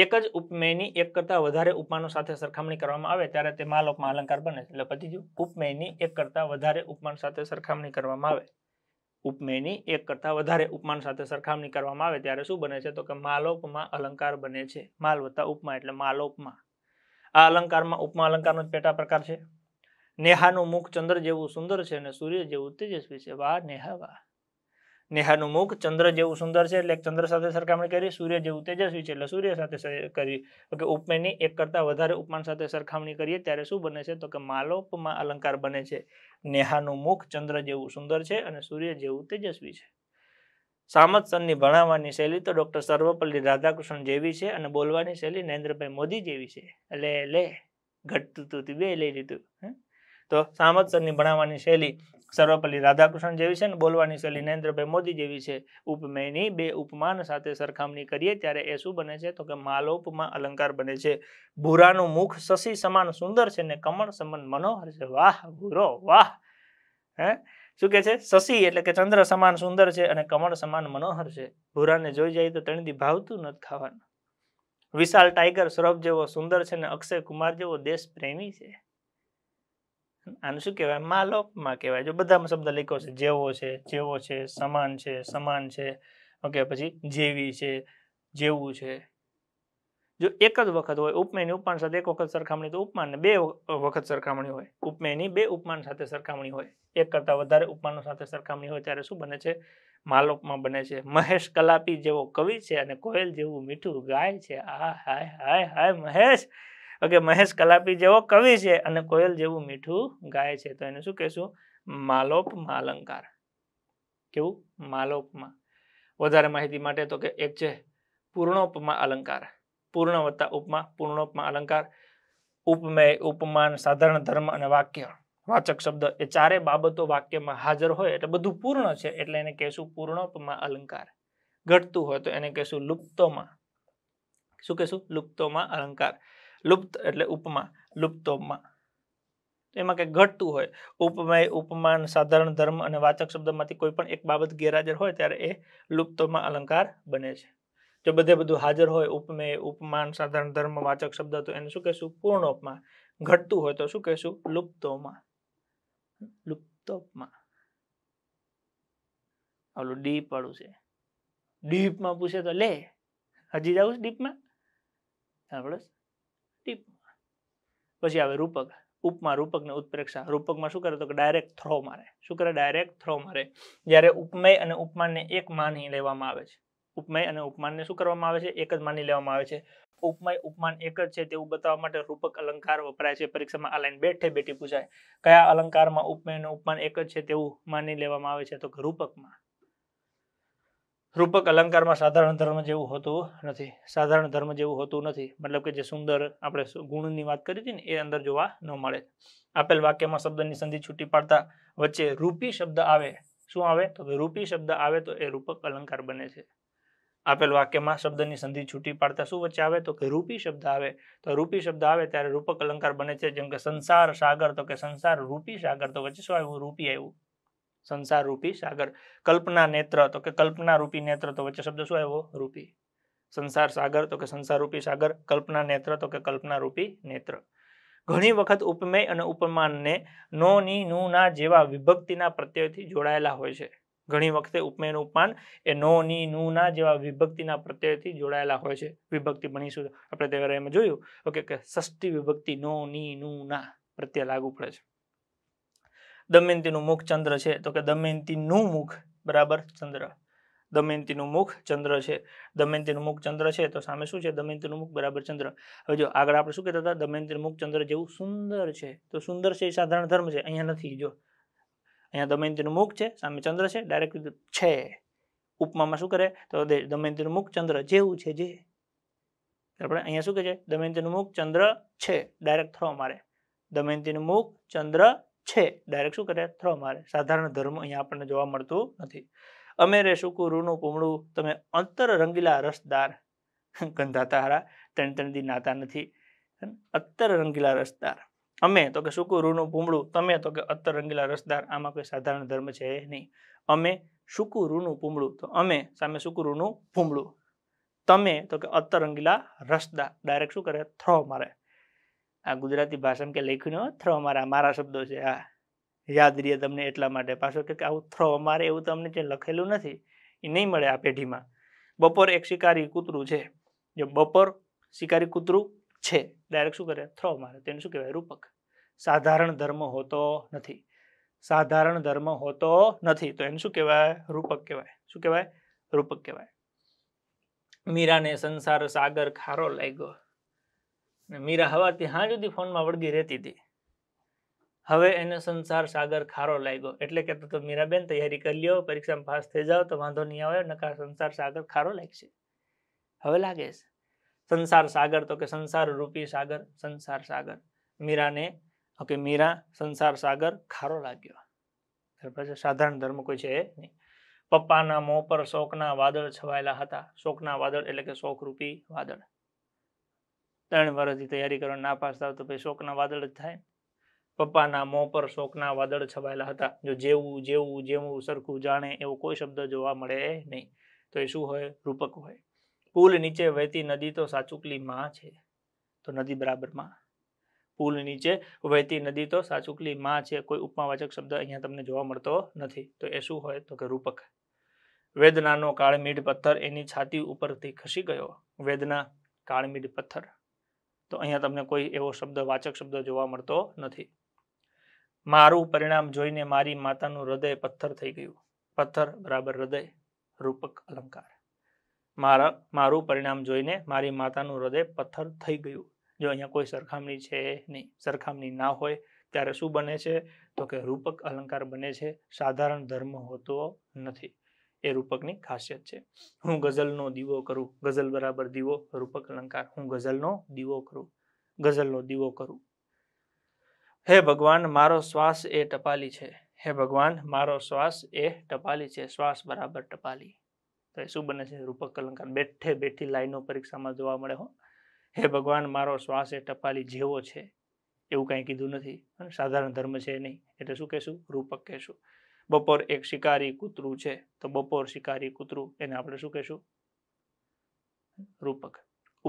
Speaker 1: એક જ ઉપમેયની એક કરતાં વધારે ઉપમાનો સાથે સરખામણી કરવામાં આવે ત્યારે તે માલોપમાં અલંકાર બને એટલે પતિ ઉપમેયની એક કરતાં વધારે ઉપમાન સાથે સરખામણી કરવામાં આવે ઉપમેયની એક કરતાં વધારે ઉપમાન સાથે સરખામણી કરવામાં આવે ત્યારે શું બને છે તો કે માલોપમાં અલંકાર બને છે માલ વત્તા ઉપમા એટલે માલોપમાં આ અલંકારમાં ઉપમા અલંકારનો જ પેટા પ્રકાર છે નેહાનું મુખ ચંદ્ર જેવું સુંદર છે અને સૂર્ય જેવું તેજસ્વી છે વાહ નેહા વાહ નેહાનું મુખ ચંદ્ર જેવું સુંદર છે એટલે ચંદ્ર સાથે સરખામણી કરી સૂર્ય જેવું તેજસ્વી છે એટલે સૂર્ય સાથે કરી કે ઉપમેયની એક કરતાં વધારે ઉપમાન સાથે સરખામણી કરીએ ત્યારે શું બને છે તો કે માલોપમાં અલંકાર બને છે નેહાનું મુખ ચંદ્ર જેવું સુંદર છે અને સૂર્ય જેવું તેજસ્વી છે સામત સનની ભણાવવાની શૈલી તો ડૉક્ટર સર્વપલ્લી રાધાકૃષ્ણ જેવી છે અને બોલવાની શૈલી નરેન્દ્રભાઈ મોદી જેવી છે એટલે લે ઘટતું તું બે લઈ લીધું હે તો સામતસરની ભણાવવાની શૈલી સર્વપલ્લી રાધાકૃષ્ણ જેવી છે ને બોલવાની શૈલી નરેન્દ્રભાઈ મોદી જેવી છે ઉપમેયની બે ઉપમાન સાથે સરખામણી કરીએ ત્યારે એ શું બને છે તો કે માલોપમાં અલંકાર બને છે ભૂરાનું મુખ શશી સમાન સુંદર છે ને કમળ સમાન મનોહર છે વાહ ભૂરો વાહ હે શું કે છે શશી એટલે કે ચંદ્ર સમાન સુંદર છે અને કમળ સમાન મનોહર છે ભૂરાને જોઈ જાય તો તણીથી ભાવતું નથી ખાવાનું વિશાલ ટાઈગર સૌરભ જેવો સુંદર છે ને અક્ષય કુમાર જેવો દેશ પ્રેમી છે આનું શું કહેવાય માલોપમાં કહેવાય જો બધામાં શબ્દ લખ્યો છે જેવો છે જેવો છે સમાન છે સમાન છે ઓકે પછી જેવી છે જેવું છે જો એક જ વખત હોય ઉપમેયની ઉપમાન સાથે એક વખત સરખામણી તો ઉપમાનને બે વખત સરખામણી હોય ઉપમેયની બે ઉપમાન સાથે સરખામણી હોય એક કરતાં વધારે ઉપમાનો સાથે સરખામણી હોય ત્યારે શું બને છે માલોપમાં બને છે મહેશ કલાપી જેવો કવિ છે અને કોયલ જેવું મીઠું ગાય છે આ hi hi hi Mahesh okay Mahesh Kalapi જેવો કવિ છે અને કોયલ જેવું મીઠું ગાય છે તો એને શું કહેશું માલોપ અલંકાર કેવું માલોપમાં વધારે માહિતી માટે તો કે એક છે પૂર્ણોપમાં અલંકાર પૂર્ણ વત્તા ઉપમા પૂર્ણોપમાં અલંકાર ઉપમેય ઉપમાન સાધારણ ધર્મ અને વાક્ય વાચક શબ્દ એ ચારે બાબતો વાક્યમાં હાજર હોય એટલે બધું પૂર્ણ છે એટલે એને કહેશું પૂર્ણોપમાં અલંકાર ઘટતું હોય તો એને કહેશું લુપ્તોમાં શું કહેશું લુપ્તોમાં અલંકાર લુપ્ત એટલે ઉપમા લુપ્તોપમા એમાં કંઈક ઘટતું હોય ઉપમેય ઉપમાન સાધારણ ધર્મ અને વાચક શબ્દમાંથી કોઈ પણ એક બાબત ગેરહાજર હોય ત્યારે એ લુપ્તોમાં અલંકાર બને છે જો બધે બધું હાજર હોય ઉપમેય ઉપમાન સાધારણ ધર્મ વાચક શબ્દ તો એને શું કહેશું પૂર્ણ ઉપમા ઘટતું હોય તો શું કહેશું લુપ્તોમાં લુપ્તોપમાં ઓલું ડીપ વાળું છે ડીપમાં પૂછે તો લે હજી જાઉં ડીપમાં સાંભળો ટીપ પછી આવે રૂપક ઉપમાં રૂપકને ઉત્પ્રેક્ષા રૂપકમાં શું કરે તો કે ડાયરેક્ટ થ્રો મારે શું કરે ડાયરેક્ટ થ્રો મારે જ્યારે ઉપમેય અને ઉપમાનને એક માની લેવામાં આવે છે ઉપમેય અને ઉપમાનને શું કરવામાં આવે છે એક જ માની લેવામાં આવે છે ઉપમય ઉપમાન એક જ છે તેવું બતાવવા માટે રૂપક અલંકાર વપરાય છે પરીક્ષામાં આ લાઈન બેઠે બેઠી પૂછાય કયા અલંકારમાં ઉપમેય અને ઉપમાન એક જ છે તેવું માની લેવામાં આવે છે તો કે રૂપકમાં રૂપક અલંકારમાં સાધારણ ધર્મ જેવું હોતું નથી સાધારણ ધર્મ જેવું હોતું નથી મતલબ કે જે સુંદર આપણે ગુણની વાત કરી હતી ને એ અંદર જોવા ન મળે આપેલ વાક્યમાં શબ્દની સંધિ છૂટી પાડતા વચ્ચે રૂપી શબ્દ આવે શું આવે તો રૂપી શબ્દ આવે તો એ રૂપક અલંકાર બને છે આપેલ વાક્યમાં શબ્દની સંધિ છૂટી પાડતા શું વચ્ચે આવે તો કે રૂપી શબ્દ આવે તો રૂપી શબ્દ આવે ત્યારે રૂપક અલંકાર બને છે જેમ કે સંસાર સાગર તો કે સંસાર રૂપી સાગર તો વચ્ચે શું આવ્યું રૂપી આવ્યું સંસાર રૂપી સાગર કલ્પના નેત્ર તો કે કલ્પના રૂપી નેત્ર તો વચ્ચે શબ્દ શું આવ્યો રૂપી સંસાર સાગર તો કે સંસાર રૂપી સાગર કલ્પના નેત્ર તો કે કલ્પના રૂપી નેત્ર ઘણી વખત ઉપમેય અને ઉપમાનને નો ની નું ના જેવા વિભક્તિના પ્રત્યયથી જોડાયેલા હોય છે ઘણી વખતે ઉપમેયનું ઉપમાન એ નો ની નું ના જેવા વિભક્તિના પ્રત્યયથી જોડાયેલા હોય છે વિભક્તિ ભણીશું આપણે તે એમાં જોયું ઓકે કે ષષ્ઠી વિભક્તિ નો ની નું ના પ્રત્યય લાગુ પડે છે દમયંતીનું મુખ ચંદ્ર છે તો કે દમયંતીનું મુખ બરાબર ચંદ્ર દમયંતીનું મુખ ચંદ્ર છે દમયંતીનું મુખ ચંદ્ર છે તો સામે શું છે દમયંતીનું મુખ બરાબર ચંદ્ર હવે જો આગળ આપણે શું કહેતા હતા દમયંતીનું મુખ ચંદ્ર જેવું સુંદર છે તો સુંદર છે એ સાધારણ ધર્મ છે અહીંયા નથી જો અહીંયા દમયંતીનું મુખ છે સામે ચંદ્ર છે ડાયરેક્ટ છે ઉપમામાં શું કરે તો દમયંતીનું મુખ ચંદ્ર જેવું છે જે આપણે અહીંયા શું કહે છે દમયંતીનું મુખ ચંદ્ર છે ડાયરેક્ટ થ્રો મારે દમયંતીનું મુખ ચંદ્ર છે ડાયરેક્ટ શું કરે થ્રો મારે સાધારણ ધર્મ અહીંયા આપણને જોવા મળતું નથી અમેરે સુકુ રૂનું પૂમડું તમે અંતર રંગીલા રસદાર ગંધાતા હારા ત્રણ ત્રણ દી નાતા નથી અત્તર રંગીલા રસદાર અમે તો કે સુકુ રૂનું પૂમડું તમે તો કે અત્તર રંગીલા રસદાર આમાં કોઈ સાધારણ ધર્મ છે નહીં અમે સુકુ રૂનું પૂમડું તો અમે સામે સુકુ રૂનું પૂમડું તમે તો કે અત્તર રંગીલા રસદાર ડાયરેક્ટ શું કરે થ્રો મારે આ ગુજરાતી ભાષામાં કે લખ્યું ન થ્રો મારા મારા શબ્દો છે આ યાદ રહીએ તમને એટલા માટે પાછો કે આવું થ્રો અમારે એવું તમને જે લખેલું નથી એ નહીં મળે આ પેઢીમાં બપોર એક શિકારી કૂતરું છે જે બપોર શિકારી કૂતરું છે ડાયરેક્ટ શું કરે થ્રો મારે તેને શું કહેવાય રૂપક સાધારણ ધર્મ હોતો નથી સાધારણ ધર્મ હોતો નથી તો એને શું કહેવાય રૂપક કહેવાય શું કહેવાય રૂપક કહેવાય મીરાને સંસાર સાગર ખારો લાગ્યો ને મીરા હવાથી હા સુધી ફોનમાં વળગી રહેતી હતી હવે એને સંસાર સાગર ખારો લાગ્યો એટલે કે તો મીરાબેન તૈયારી કરી લ્યો પરીક્ષામાં પાસ થઈ જાઓ તો વાંધો નહીં આવે નકાર સંસાર સાગર ખારો લાગશે હવે લાગે છે સંસાર સાગર તો કે સંસાર રૂપી સાગર સંસાર સાગર મીરાને ઓકે મીરા સંસાર સાગર ખારો લાગ્યો પછી સાધારણ ધર્મ કોઈ છે નહીં પપ્પાના મોં પર શોકના વાદળ છવાયેલા હતા શોકના વાદળ એટલે કે શોકરૂપી વાદળ ત્રણ વર્ષથી તૈયારી કરવા ના પાસ થાવ તો પછી શોકના વાદળ જ થાય પપ્પાના મોં પર શોકના વાદળ છવાયેલા હતા જો જેવું જેવું જેવું સરખું જાણે એવો કોઈ શબ્દ જોવા મળે નહીં તો એ શું હોય રૂપક હોય પુલ નીચે વહેતી નદી તો સાચુકલી માં છે તો નદી બરાબરમાં પુલ નીચે વહેતી નદી તો સાચુકલી માં છે કોઈ ઉપમાવાચક શબ્દ અહીંયા તમને જોવા મળતો નથી તો એ શું હોય તો કે રૂપક વેદનાનો કાળમીઢ પથ્થર એની છાતી ઉપરથી ખસી ગયો વેદના કાળમીઢ પથ્થર તો અહીંયા તમને કોઈ એવો શબ્દ વાચક શબ્દ જોવા મળતો નથી મારું પરિણામ જોઈને મારી માતાનું હૃદય પથ્થર થઈ ગયું પથ્થર બરાબર હૃદય રૂપક અલંકાર મારા મારું પરિણામ જોઈને મારી માતાનું હૃદય પથ્થર થઈ ગયું જો અહીંયા કોઈ સરખામણી છે નહીં સરખામણી ના હોય ત્યારે શું બને છે તો કે રૂપક અલંકાર બને છે સાધારણ ધર્મ હોતો નથી એ રૂપકની ખાસિયત છે હું ગઝલનો દીવો કરું ગઝલ બરાબર દીવો રૂપક અલંકાર હું ગઝલનો દીવો કરું ગઝલનો દીવો કરું હે ભગવાન મારો શ્વાસ એ ટપાલી છે હે ભગવાન મારો શ્વાસ એ ટપાલી છે શ્વાસ બરાબર ટપાલી તો એ શું બને છે રૂપક અલંકાર બેઠે બેઠી લાઈનો પરીક્ષામાં જોવા મળે હો હે ભગવાન મારો શ્વાસ એ ટપાલી જેવો છે એવું કાંઈ કીધું નથી સાધારણ ધર્મ છે નહીં એટલે શું કહેશું રૂપક કહેશું બપોર એક શિકારી કૂતરું છે તો બપોર શિકારી કૂતરું એને આપણે શું કહેશું રૂપક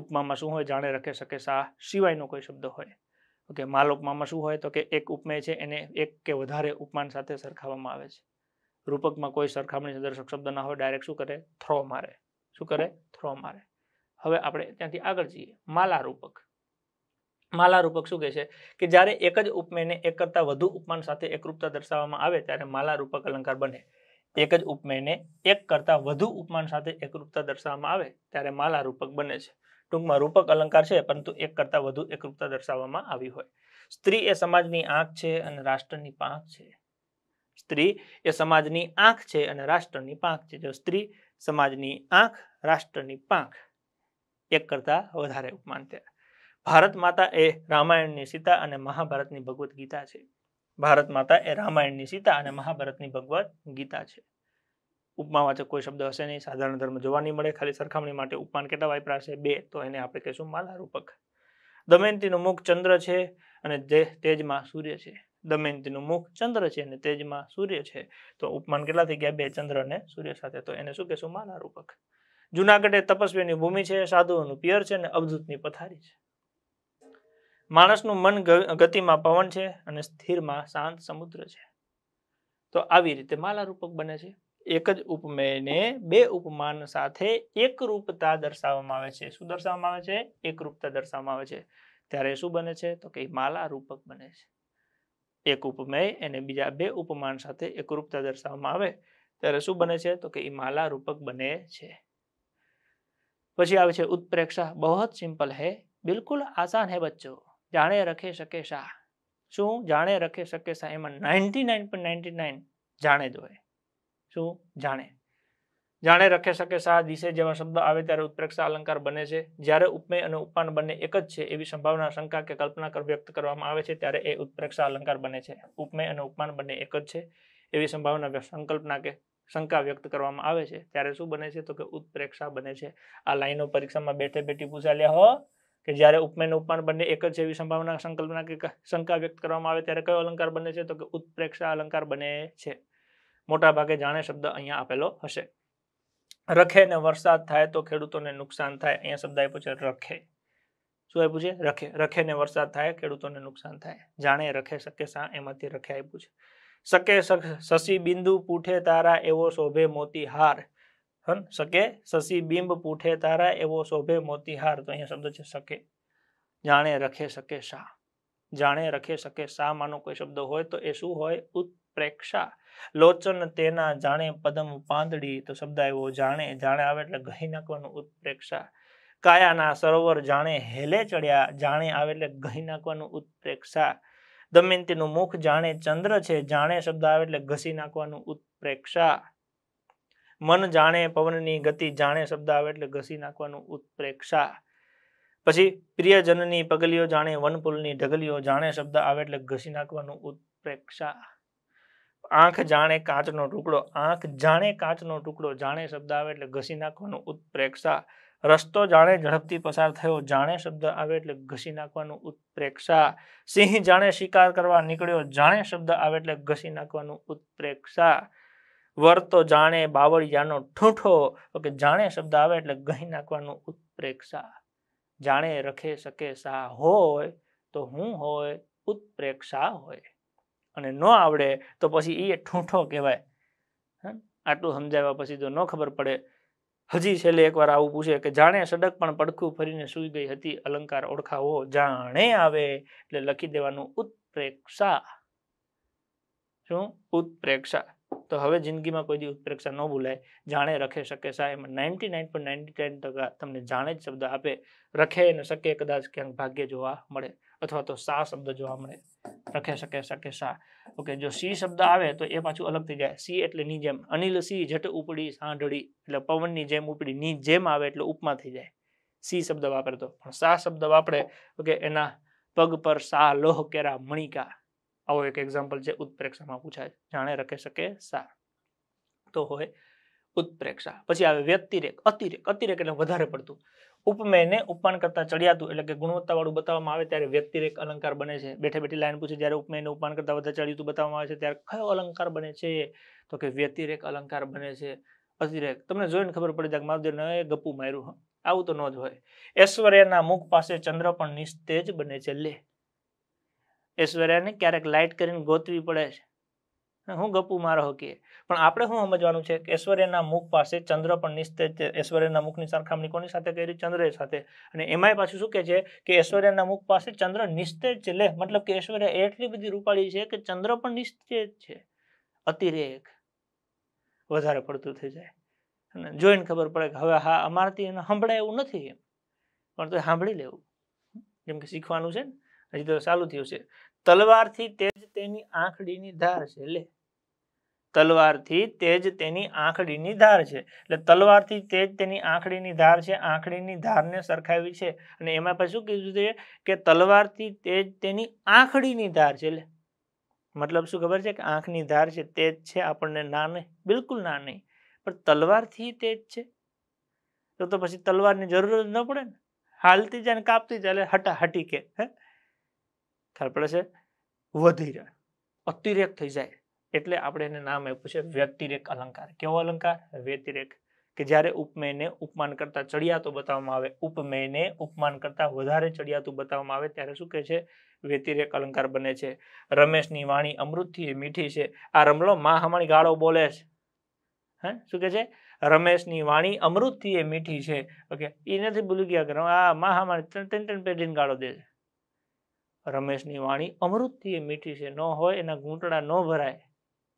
Speaker 1: ઉપમામાં શું હોય જાણે રખે શકે શાહ સિવાયનો કોઈ શબ્દ હોય ઓકે માલ ઉપમામાં શું હોય તો કે એક ઉપમેય છે એને એક કે વધારે ઉપમાન સાથે સરખાવવામાં આવે છે રૂપકમાં કોઈ સરખામણી દર્શક શબ્દ ના હોય ડાયરેક્ટ શું કરે થ્રો મારે શું કરે થ્રો મારે હવે આપણે ત્યાંથી આગળ જઈએ માલા રૂપક માલારૂપક શું કહે છે કે જ્યારે એક જ ઉપમેયને એક કરતાં વધુ ઉપમાન સાથે એકરૂપતા દર્શાવવામાં આવે ત્યારે માલારૂપક અલંકાર બને એક જ ઉપમેયને એક કરતાં વધુ ઉપમાન સાથે એકરૂપતા દર્શાવવામાં આવે ત્યારે માલારૂપક બને છે ટૂંકમાં રૂપક અલંકાર છે પરંતુ એક કરતાં વધુ એકરૂપતા દર્શાવવામાં આવી હોય સ્ત્રી એ સમાજની આંખ છે અને રાષ્ટ્રની પાંખ છે સ્ત્રી એ સમાજની આંખ છે અને રાષ્ટ્રની પાંખ છે જો સ્ત્રી સમાજની આંખ રાષ્ટ્રની પાંખ એક કરતાં વધારે ઉપમાન ત્યારે ભારત માતા એ રામાયણની સીતા અને મહાભારતની ભગવદ્ ગીતા છે ભારત માતા એ રામાયણની સીતા અને મહાભારતની ભગવદ્ ગીતા છે ઉપમાવાચક કોઈ શબ્દ હશે નહીં સાધારણ ધર્મ જોવા નહીં મળે ખાલી સરખામણી માટે ઉપમાન કેટલા વાપરાશે બે તો એને આપણે કહીશું માલારૂપક દમયંતીનું મુખ ચંદ્ર છે અને તેજમાં સૂર્ય છે દમયંતીનું મુખ ચંદ્ર છે અને તેજમાં સૂર્ય છે તો ઉપમાન કેટલા થઈ ગયા બે ચંદ્ર અને સૂર્ય સાથે તો એને શું કહેશું માલારૂપક જૂનાગઢ એ તપસ્વીની ભૂમિ છે સાધુઓનું પિયર છે અને અવધૂતની પથારી છે માણસનું મન ગતિમાં પવન છે અને સ્થિરમાં શાંત સમુદ્ર છે તો આવી રીતે માલારૂપક બને છે એક જ ઉપમેયને બે ઉપમાન સાથે એકરૂપતા દર્શાવવામાં આવે છે શું દર્શાવવામાં આવે છે એકરૂપતા દર્શાવવામાં આવે છે ત્યારે શું બને છે તો કે માલારૂપક બને છે એક ઉપમેય એને બીજા બે ઉપમાન સાથે એકરૂપતા દર્શાવવામાં આવે ત્યારે શું બને છે તો કે એ માલારૂપક બને છે પછી આવે છે ઉત્પ્રેક્ષા બહુ સિમ્પલ હૈ બિલકુલ આસાન હે બચ્ચો જાણે રખે શકે શાહ શું જાણે રખે શકે શાહ એમાં નાઇન્ટી નાઇન પણ નાઇન્ટી નાઇન જાણે જ શું જાણે જાણે રખે શકે શાહ દિશે જેવા શબ્દ આવે ત્યારે ઉત્પ્રેક્ષા અલંકાર બને છે જ્યારે ઉપમેય અને ઉપમાન બંને એક જ છે એવી સંભાવના શંકા કે કલ્પના કર વ્યક્ત કરવામાં આવે છે ત્યારે એ ઉત્પ્રેક્ષા અલંકાર બને છે ઉપમેય અને ઉપમાન બંને એક જ છે એવી સંભાવના સંકલ્પના કે શંકા વ્યક્ત કરવામાં આવે છે ત્યારે શું બને છે તો કે ઉત્પ્રેક્ષા બને છે આ લાઈનો પરીક્ષામાં બેઠે બેઠી પૂછાલ્યા હો કે જ્યારે ઉપમેન ઉપમાન બંને એક જ એવી સંભાવના સંકલ્પના કે શંકા વ્યક્ત કરવામાં આવે ત્યારે કયો અલંકાર બને છે તો કે ઉત્પ્રેક્ષા અલંકાર બને છે મોટા ભાગે જાણે શબ્દ અહીંયા આપેલો હશે રખે ને વરસાદ થાય તો ખેડૂતોને નુકસાન થાય અહીંયા શબ્દ આપ્યો છે રખે શું આપ્યું છે રખે રખે ને વરસાદ થાય ખેડૂતોને નુકસાન થાય જાણે રખે શકે સા એમાંથી રખે આપ્યું છે શકે શશી બિંદુ પૂઠે તારા એવો શોભે મોતી હાર હન શકે શશી બિંબ પૂઠે તારા એવો શોભે મોતિહાર તો અહીંયા શબ્દ છે શકે જાણે રખે શકે શા જાણે રખે શકે શા માનો કોઈ શબ્દ હોય તો એ શું હોય ઉત્પ્રેક્ષા લોચન તેના જાણે પદમ પાંદડી તો શબ્દ આવ્યો જાણે જાણે આવે એટલે ગહી નાખવાનું ઉત્પ્રેક્ષા કાયાના સરોવર જાણે હેલે ચડ્યા જાણે આવે એટલે ગહી નાખવાનું ઉત્પ્રેક્ષા દમયંતીનું મુખ જાણે ચંદ્ર છે જાણે શબ્દ આવે એટલે ઘસી નાખવાનું ઉત્પ્રેક્ષા મન જાણે પવનની ગતિ જાણે શબ્દ આવે એટલે ઘસી નાખવાનું ઉત્પ્રેક્ષા પછી પ્રિયજનની પગલીઓ જાણે વનપુલની ઢગલીઓ જાણે શબ્દ આવે એટલે ઘસી નાખવાનું ઉત્પ્રેક્ષા આંખ જાણે કાચનો ટુકડો આંખ જાણે કાચનો ટુકડો જાણે શબ્દ આવે એટલે ઘસી નાખવાનું ઉત્પ્રેક્ષા રસ્તો જાણે ઝડપથી પસાર થયો જાણે શબ્દ આવે એટલે ઘસી નાખવાનું ઉત્પ્રેક્ષા સિંહ જાણે શિકાર કરવા નીકળ્યો જાણે શબ્દ આવે એટલે ઘસી નાખવાનું ઉત્પ્રેક્ષા વર્તો જાણે બાવળિયાનો ઠૂંઠો કે જાણે શબ્દ આવે એટલે ગહી નાખવાનું ઉત્પ્રેક્ષા જાણે રખે શકે સા હોય તો હું હોય ઉત્પ્રેક્ષા હોય અને ન આવડે તો પછી એ ઠૂંઠો કહેવાય આટલું સમજાવ્યા પછી તો ન ખબર પડે હજી છેલ્લે એકવાર આવું પૂછે કે જાણે સડક પણ પડખું ફરીને સૂઈ ગઈ હતી અલંકાર ઓળખાવો જાણે આવે એટલે લખી દેવાનું ઉત્પ્રેક્ષા શું ઉત્પ્રેક્ષા તો હવે જિંદગીમાં કોઈ દી ઉત્પ્રેક્ષા ન ભૂલાય જાણે રખે શકે સા એમાં નાઇન્ટી નાઇન પણ નાઇન્ટી નાઇન ટકા તમને જાણે જ શબ્દ આપે રખે અને શકે કદાચ ક્યાંક ભાગ્ય જોવા મળે અથવા તો સા શબ્દ જોવા મળે રખે શકે શકે સા ઓકે જો સી શબ્દ આવે તો એ પાછું અલગ થઈ જાય સી એટલે ની જેમ અનિલ સી જટ ઉપડી સાંઢળી એટલે પવનની જેમ ઉપડી ની જેમ આવે એટલે ઉપમા થઈ જાય સી શબ્દ વાપરતો પણ સા શબ્દ વાપરે ઓકે એના પગ પર સા લોહ કેરા મણિકા આવો એક એક્ઝામ્પલ છે ઉત્પ્રેક્ષામાં પૂછાય જાણે રખે શકે સાર તો હોય ઉત્પ્રેક્ષા પછી આવે વ્યતિરેક અતિરેક અતિરેક એટલે વધારે પડતું ઉપમેયને ને ઉપમાન કરતા ચડિયાતું એટલે કે ગુણવત્તાવાળું બતાવવામાં આવે ત્યારે વ્યતિરેક અલંકાર બને છે બેઠે બેઠી લાઈન પૂછે જ્યારે ઉપમેયને ઉપમાન કરતા વધારે ચડિયાતું બતાવવામાં આવે છે ત્યારે કયો અલંકાર બને છે તો કે વ્યતિરેક અલંકાર બને છે અતિરેક તમને જોઈને ખબર પડી જાય કે મહાદેવને ગપ્પુ માર્યું આવું તો ન જ હોય ઐશ્વર્યના મુખ પાસે ચંદ્ર પણ નિસ્તેજ બને છે લે ઐશ્વર્યાને ક્યારેક લાઇટ કરીને ગોતવી પડે છે હું ગપુ મારો હોકીએ પણ આપણે શું સમજવાનું છે કે ઐશ્વર્યના મુખ પાસે ચંદ્ર પણ નિસ્તેજ ઐશ્વર્યના મુખની સરખામણી કોની સાથે કરી ચંદ્ર સાથે અને એમાંય પાછું શું કહે છે કે ઐશ્વર્યના મુખ પાસે ચંદ્ર નિસ્તેજ છે લે મતલબ કે ઐશ્વર્ય એટલી બધી રૂપાળી છે કે ચંદ્ર પણ નિસ્તેજ છે અતિરેક વધારે પડતું થઈ જાય અને જોઈને ખબર પડે કે હવે હા અમારાથી એને સંભળાય એવું નથી એમ પણ તો સાંભળી લેવું જેમ કે શીખવાનું છે ને હજી તો ચાલુ થયું છે તલવારથી તેજ તેની આંખડીની ધાર છે લે તલવારથી તેજ તેની આંખડીની ધાર છે એટલે તલવારથી તેજ તેની આંખડીની ધાર છે આંખડીની ધારને સરખાવી છે અને એમાં પછી શું કીધું છે કે તલવારથી તેજ તેની આંખડીની ધાર છે એટલે મતલબ શું ખબર છે કે આંખની ધાર છે તેજ છે આપણને ના નહીં બિલકુલ ના નહીં પણ તલવારથી તેજ છે તો તો પછી તલવારની જરૂર જ ન પડે ને હાલતી જાય ને કાપતી જાય એટલે હટા હટી કે હે ખ્યાલ પડે છે વધી રહે અતિરેક થઈ જાય એટલે આપણે એને નામ આપ્યું છે વ્યક્તિરેક અલંકાર કેવો અલંકાર વ્યતિરેક કે જ્યારે ઉપમેયને ઉપમાન કરતાં ચડિયાતો બતાવવામાં આવે ઉપમેયને ઉપમાન કરતા વધારે ચડિયાતું બતાવવામાં આવે ત્યારે શું કહે છે વ્યતિરેક અલંકાર બને છે રમેશની વાણી અમૃતથી મીઠી છે આ રમલો મા હમણી ગાળો બોલે છે હે શું કહે છે રમેશની વાણી અમૃતથી એ મીઠી છે ઓકે એ નથી ભૂલી ગયા કરો આ મા હમણી ત્રણ ત્રણ પેઢીને ગાળો દે છે રમેશની વાણી અમૃતથી એ મીઠી છે ન હોય એના ઘૂંટડા ન ભરાય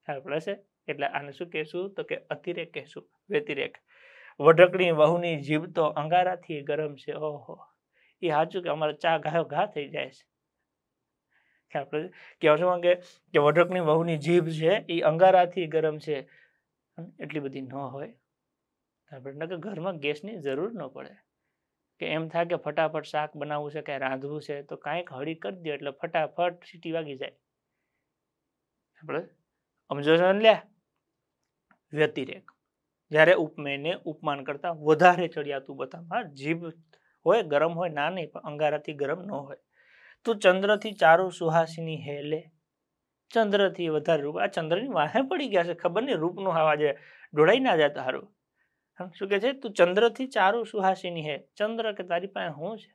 Speaker 1: ખ્યાલ પડે છે એટલે આને શું કહેશું તો કે અતિરેક કહેશું વ્યતિરેક વઢકણી વહુની જીભ તો અંગારાથી ગરમ છે ઓહો એ સાચું કે અમારે ચા ઘાયો ઘા થઈ જાય છે ખ્યાલ પડે કહેવા શું માંગે કે વઢકની વહુની જીભ છે એ અંગારાથી ગરમ છે એટલી બધી ન હોય ખ્યાલ પડે ઘરમાં ગેસની જરૂર ન પડે કે એમ થાય કે ફટાફટ શાક બનાવવું છે કે રાંધવું છે તો કાંઈક હળી કરી દે એટલે ફટાફટ સીટી વાગી જાય આપણે સમજો લે વ્યતિરેક જ્યારે ઉપમેયને ઉપમાન કરતાં વધારે ચડિયાતું બધામાં જીભ હોય ગરમ હોય ના નહીં પણ અંગારાથી ગરમ ન હોય તો ચંદ્રથી ચારુ સુહાસિની હેલે ચંદ્રથી વધારે રૂપ આ ચંદ્રની વાહે પડી ગયા છે ખબર નહીં રૂપનું હવા જે ડોળાઈ ના જાય તારું શું કે છે તું ચંદ્રથી ચારું સુહાસિની હે ચંદ્ર કે તારી પાસે હું છે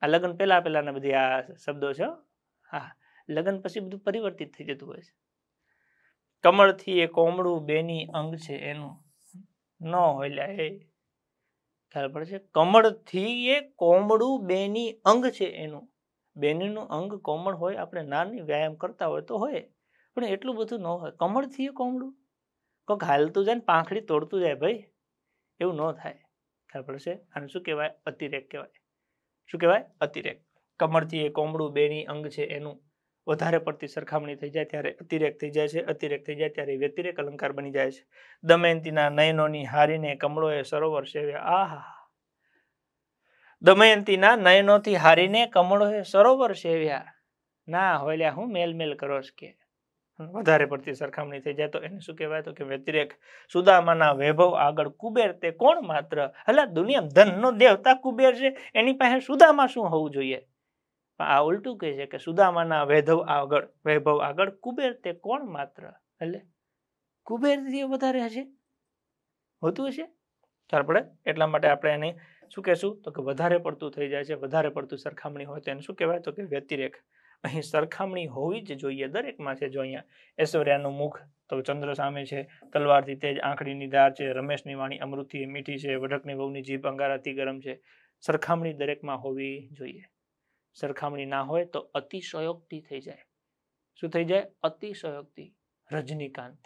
Speaker 1: આ લગ્ન પહેલાં પહેલાંના બધી આ શબ્દો છે હા લગ્ન પછી બધું પરિવર્તિત થઈ જતું હોય છે કમળથી એ કોમળું બેની અંગ છે એનું ન હોય એ ખ્યાલ પડશે કમળથી એ કોમળું બેની અંગ છે એનું બેનીનું અંગ કોમળ હોય આપણે નાની વ્યાયામ કરતા હોય તો હોય પણ એટલું બધું ન હોય કમળથી એ કોમળું કોક હાલતું જાય ને પાંખડી તોડતું જાય ભાઈ એવું ન થાય ખબર પડશે આનું શું કહેવાય અતિરેક કહેવાય શું કહેવાય અતિરેક કમરથી એ કોમડું બેની અંગ છે એનું વધારે પડતી સરખામણી થઈ જાય ત્યારે અતિરેક થઈ જાય છે અતિરેક થઈ જાય ત્યારે વ્યતિરેક અલંકાર બની જાય છે દમયંતીના નયનોની હારીને કમળોએ સરોવર સેવ્યા આહા દમયંતીના નયનોથી હારીને કમળોએ સરોવર સેવ્યા ના હોયલ્યા હું મેલ મેલ કરો કે વધારે પડતી સરખામણી થઈ જાય તો એને શું કહેવાય તો કે વ્યતિરેક સુદામાના વૈભવ આગળ કુબેર તે કોણ માત્ર એટલે દુનિયા ધનનો દેવતા કુબેર છે એની પાસે સુદામા શું હોવું જોઈએ આ ઉલટું કહે છે કે સુદામાના વૈભવ આગળ વૈભવ આગળ કુબેર તે કોણ માત્ર એટલે કુબેર વધારે હશે હોતું હશે પડે એટલા માટે આપણે એને શું કહેશું તો કે વધારે પડતું થઈ જાય છે વધારે પડતું સરખામણી હોય તો એને શું કહેવાય તો કે વ્યતિરેક અહીં સરખામણી હોવી જ જોઈએ દરેકમાં છે જો અહીંયા ઐશ્વર્યાનું મુખ તો ચંદ્ર સામે છે તલવારથી તેજ આંખડીની ધાર છે રમેશની વાણી અમૃતથી મીઠી છે વઢકની વહુની જીભ અંગારાથી ગરમ છે સરખામણી દરેકમાં હોવી જોઈએ સરખામણી ના હોય તો અતિશયોક્તિ થઈ જાય શું થઈ જાય અતિશયોક્તિ રજનીકાંત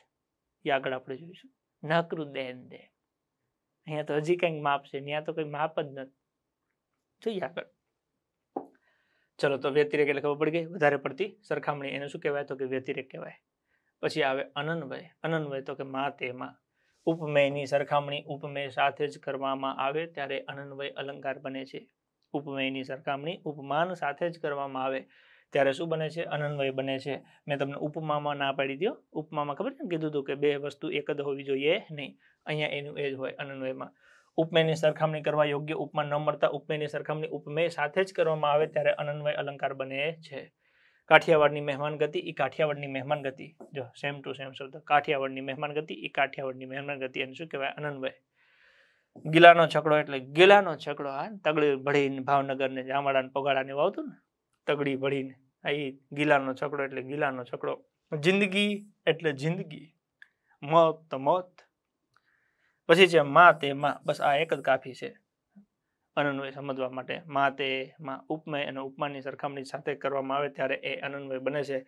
Speaker 1: એ આગળ આપણે જોઈશું નાકરું દેન દે અહીંયા તો હજી કંઈક માપ છે ત્યાં તો કંઈ માપ જ નથી જોઈએ આગળ ચલો તો વ્યતિરેક એટલે ખબર પડી ગઈ વધારે પડતી સરખામણી એને શું કહેવાય તો કે વ્યતિરેક કહેવાય પછી આવે અનન્વય અનન્વય તો કે મા તેમાં ઉપમેયની સરખામણી ઉપમેય સાથે જ કરવામાં આવે ત્યારે અનન્વય અલંકાર બને છે ઉપમેયની સરખામણી ઉપમાન સાથે જ કરવામાં આવે ત્યારે શું બને છે અનન્વય બને છે મેં તમને ઉપમામાં ના પાડી દો ઉપમામાં ખબર છે કીધું હતું કે બે વસ્તુ એક જ હોવી જોઈએ નહીં અહીંયા એનું એ જ હોય અનન્વયમાં ઉપમેયની સરખામણી કરવા યોગ્ય ઉપમા ન મળતા ઉપમેયની સરખામણી ઉપમેય સાથે જ કરવામાં આવે ત્યારે અનન્વય અલંકાર બને છે કાઠિયાવાડની મહેમાન ગતિ એ કાઠિયાવાડની મહેમાન ગતિ જો સેમ ટુ સેમ શબ્દ કાઠિયાવાડની મહેમાન ગતિ એ કાઠિયાવાડની મહેમાન ગતિ એને શું કહેવાય અનન્વય ગિલાનો છકડો એટલે ગિલાનો છકડો આ તગડી ભળીને ભાવનગરને જામડાને પગાડાને વાવતું ને તગડી ભળીને આ ગિલાનો છકડો એટલે ગિલાનો છકડો જિંદગી એટલે જિંદગી મોત તો મોત પછી છે મા તે મા બસ આ એક જ કાફી છે અનન્વય સમજવા માટે મા તે માં ઉપમય અને ઉપમાની સરખામણી સાથે કરવામાં આવે ત્યારે એ અનન્વય બને છે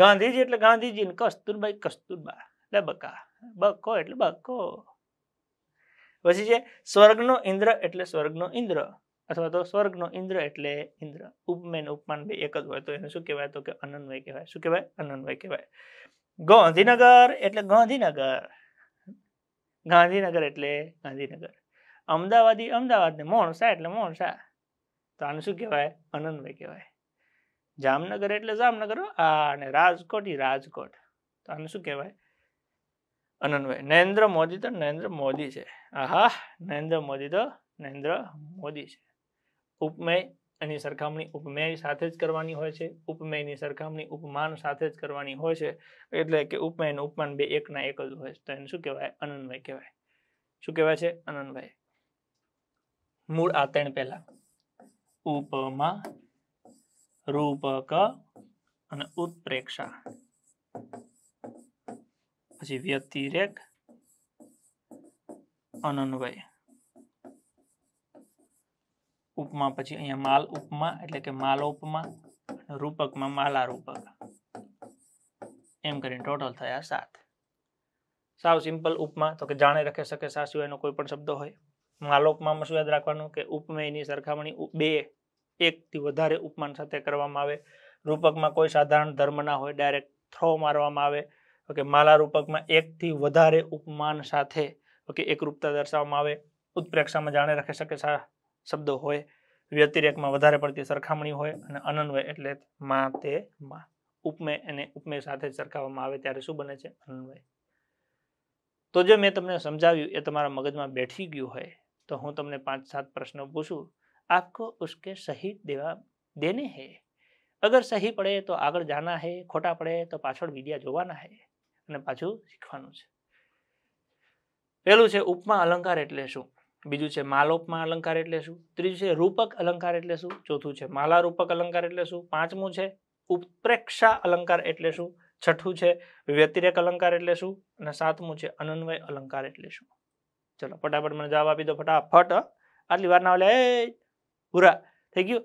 Speaker 1: ગાંધીજી એટલે ગાંધીજી ને કસ્તુરબાઈ કસ્તુરબા એટલે બકા બકો એટલે બકો પછી છે સ્વર્ગનો ઇન્દ્ર એટલે સ્વર્ગનો ઇન્દ્ર અથવા તો સ્વર્ગનો ઇન્દ્ર એટલે ઇન્દ્ર ઉપમેન ઉપમાન બે એક જ હોય તો એને શું કહેવાય તો કે અનન્વય કહેવાય શું કહેવાય અનન્વય કહેવાય ગાંધીનગર એટલે ગાંધીનગર ગાંધીનગર એટલે ગાંધીનગર અમદાવાદી અમદાવાદને મોણસા એટલે મોણસા તો આને શું કહેવાય અનંતભાઈ કહેવાય જામનગર એટલે જામનગર આ અને રાજકોટ એ રાજકોટ તો આને શું કહેવાય અનંતભાઈ નરેન્દ્ર મોદી તો નરેન્દ્ર મોદી છે આહા નરેન્દ્ર મોદી તો નરેન્દ્ર મોદી છે ઉપમેય એની સરખામણી ઉપમેય સાથે જ કરવાની હોય છે ઉપમેયની સરખામણી ઉપમાન સાથે જ કરવાની હોય છે એટલે કે ઉપમેય અને ઉપમાન બે એકના એક જ હોય છે તો એને શું કહેવાય અનન્વય કહેવાય શું કહેવાય છે અનન્વય મૂળ આ ત્રણ પહેલા ઉપમા રૂપક અને ઉત્પ્રેક્ષા પછી વ્યતિરેક અનન્વય ઉપમા પછી અહીંયા માલ ઉપમા એટલે કે માલોપમા રૂપકમાં માલા રૂપક એમ કરીને ટોટલ થયા સાત સાવ સિમ્પલ ઉપમા તો કે જાણે રખી શકે સા સિવાયનો કોઈ પણ શબ્દ હોય માલોપમાં શું યાદ રાખવાનું કે ઉપમેયની સરખામણી બે એકથી વધારે ઉપમાન સાથે કરવામાં આવે રૂપકમાં કોઈ સાધારણ ધર્મ ના હોય ડાયરેક્ટ થ્રો મારવામાં આવે ઓકે માલા રૂપકમાં એકથી વધારે ઉપમાન સાથે ઓકે એકરૂપતા દર્શાવવામાં આવે ઉત્પ્રેક્ષામાં જાણે રખે શકે સા શબ્દો હોય વ્યતિરેકમાં વધારે પડતી સરખામણી હોય અને અનન્વય એટલે માં તે માં ઉપમેય અને ઉપમેય સાથે સરખાવવામાં આવે ત્યારે શું બને છે અનન્વય તો જે મેં તમને સમજાવ્યું એ તમારા મગજમાં બેઠી ગયું હોય તો હું તમને પાંચ સાત પ્રશ્નો પૂછું આપકો ઉસકે સહી દેવા દેને હે અગર સહી પડે તો આગળ જાના હે ખોટા પડે તો પાછળ વિડિયા જોવાના હે અને પાછું શીખવાનું છે પહેલું છે ઉપમા અલંકાર એટલે શું બીજું છે માલોપમાં અલંકાર એટલે શું ત્રીજું છે રૂપક અલંકાર એટલે શું ચોથું છે માલારૂપક અલંકાર એટલે શું પાંચમું છે ઉપપ્રેક્ષા અલંકાર એટલે શું છઠ્ઠું છે વ્યતિરેક અલંકાર એટલે શું અને સાતમું છે અનન્વય અલંકાર એટલે શું ચલો ફટાફટ મને જવાબ આપી દો ફટાફટ આટલી વાર ના હોય એ હુરા થઈ ગયું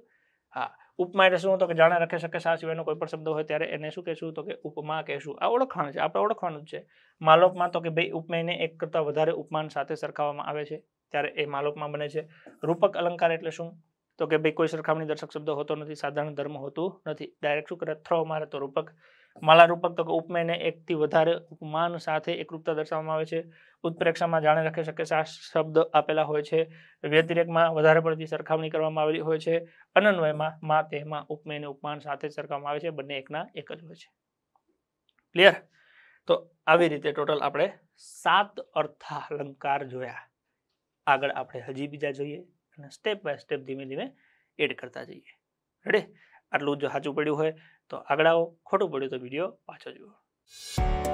Speaker 1: હા ઉપમા એટલે શું તો કે જાણે રખે શકે સા સિવાયનો કોઈ પણ શબ્દ હોય ત્યારે એને શું કહેશું તો કે ઉપમા કહેશું આ ઓળખાણ છે આપણે ઓળખવાનું જ છે માલોપમાં તો કે ભાઈ ઉપમેયને એક કરતાં વધારે ઉપમાન સાથે સરખાવવામાં આવે છે ત્યારે એ માલોપમાં બને છે રૂપક અલંકાર એટલે શું તો કે ભાઈ કોઈ સરખામણી દર્શક શબ્દ હોતો નથી સાધારણ ધર્મ હોતું નથી ડાયરેક્ટ શું કરે થ્રો મારે તો રૂપક માલા રૂપક તો ઉપમેયને એકથી વધારે ઉપમાન સાથે એકરૂપતા દર્શાવવામાં આવે છે ઉત્પ્રેક્ષામાં જાણે રાખે શકે આ શબ્દ આપેલા હોય છે વ્યતિરેકમાં વધારે પડતી સરખામણી કરવામાં આવેલી હોય છે અનન્વયમાં મા તેમાં ઉપમેયને ઉપમાન સાથે સરખાવવામાં આવે છે બંને એકના એક જ હોય છે ક્લિયર તો આવી રીતે ટોટલ આપણે સાત અર્થાલંકાર જોયા આગળ આપણે હજી બીજા જોઈએ અને સ્ટેપ બાય સ્ટેપ ધીમે ધીમે એડ કરતા જઈએ રેડે આટલું જો સાચું પડ્યું હોય તો આગળ આવો ખોટું પડ્યું તો વિડીયો પાછો જુઓ